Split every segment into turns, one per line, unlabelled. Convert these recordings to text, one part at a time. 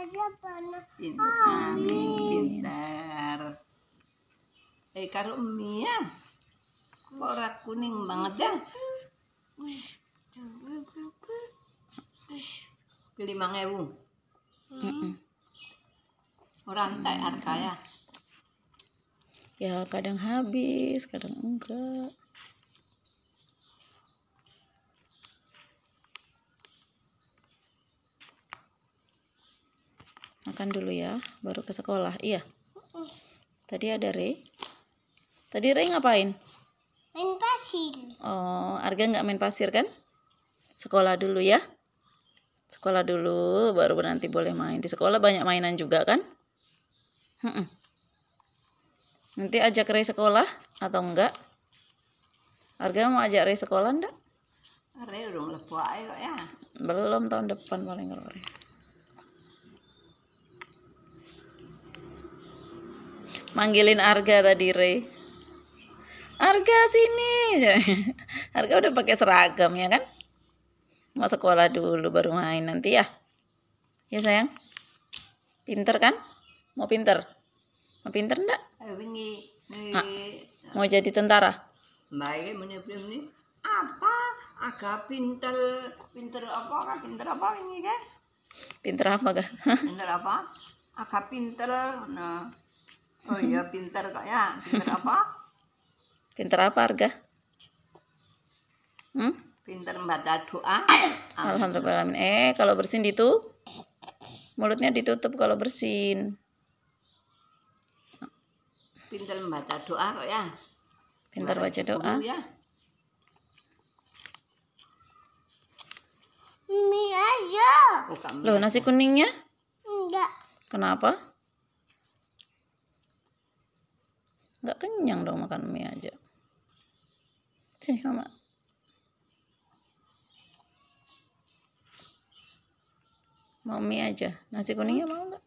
Pintu amin pintar. Eh karo Mia, ya. ora kuning banget ya? Pilih mang ewu. Ora arka ya. Ya kadang habis, kadang enggak. makan dulu ya baru ke sekolah iya tadi ada Rey tadi Rey ngapain main pasir oh Arga nggak main pasir kan sekolah dulu ya sekolah dulu baru nanti boleh main di sekolah banyak mainan juga kan nanti ajak Rey sekolah atau enggak Arga mau ajak Rey sekolah enggak Rey udah melepuai kok ya belum tahun depan paling kalau manggilin Arga tadi Rey. Arga sini Arga udah pakai seragam ya kan mau sekolah dulu baru main nanti ya ya sayang pinter kan mau pinter mau pinter enggak ah, mau jadi tentara baik ini apa agak pinter pinter apa kah pinter apa ini kan pinter apa kah pinter apa agak pinter nah Oh iya, pinter kok ya. Pinter apa? pinter apa, Arga? Hmm? Pinter membaca doa. Alhamdulillah. Eh, kalau bersin itu mulutnya ditutup kalau bersin. Pinter membaca doa kok ya. Pinter baca doa. Ya. Mie aja. Oh, Loh, nasi kuningnya? Enggak. Kenapa? nggak kenyang dong makan mie aja sini mama mau mie aja nasi kuningnya mau nggak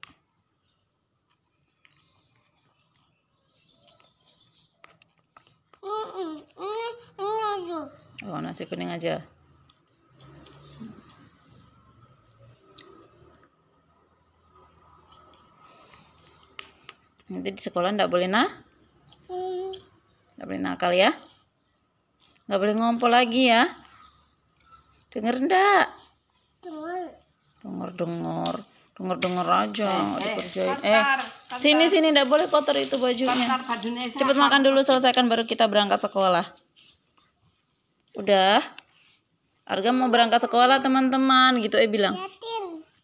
oh nasi kuning aja nanti di sekolah ndak boleh nah boleh nakal ya nggak boleh ngompol lagi ya denger ndak denger denger denger denger aja eh, eh dikerjain eh, kantar, sini sini ndak boleh kotor itu bajunya cepet makan dulu selesaikan baru kita berangkat sekolah udah Arga mau berangkat sekolah teman-teman gitu eh bilang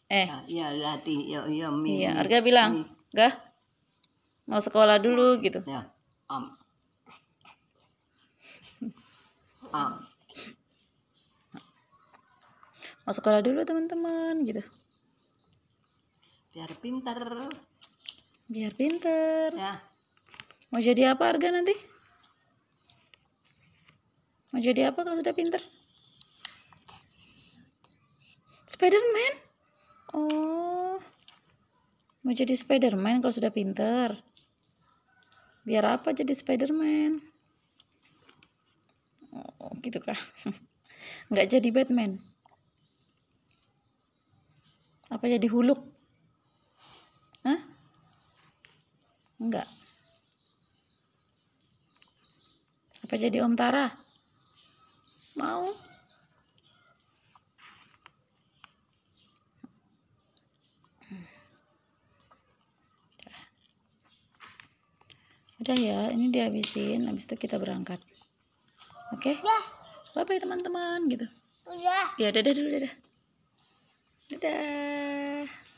eh ya iya, lati, ya ya mi iya Arga bilang Enggak. mau sekolah dulu gitu ya, um. Ah. Masuk mau sekolah dulu teman-teman gitu biar pinter biar pinter ya. mau jadi apa harga nanti mau jadi apa kalau sudah pinter Spiderman oh mau jadi Spiderman kalau sudah pinter biar apa jadi Spiderman gitu kah nggak jadi Batman apa jadi huluk Hah? enggak apa jadi Om Tara mau udah ya ini dihabisin habis itu kita berangkat Oke? Okay? Bye bye teman-teman gitu. Udah. Ya dadah dulu dadah. Dadah.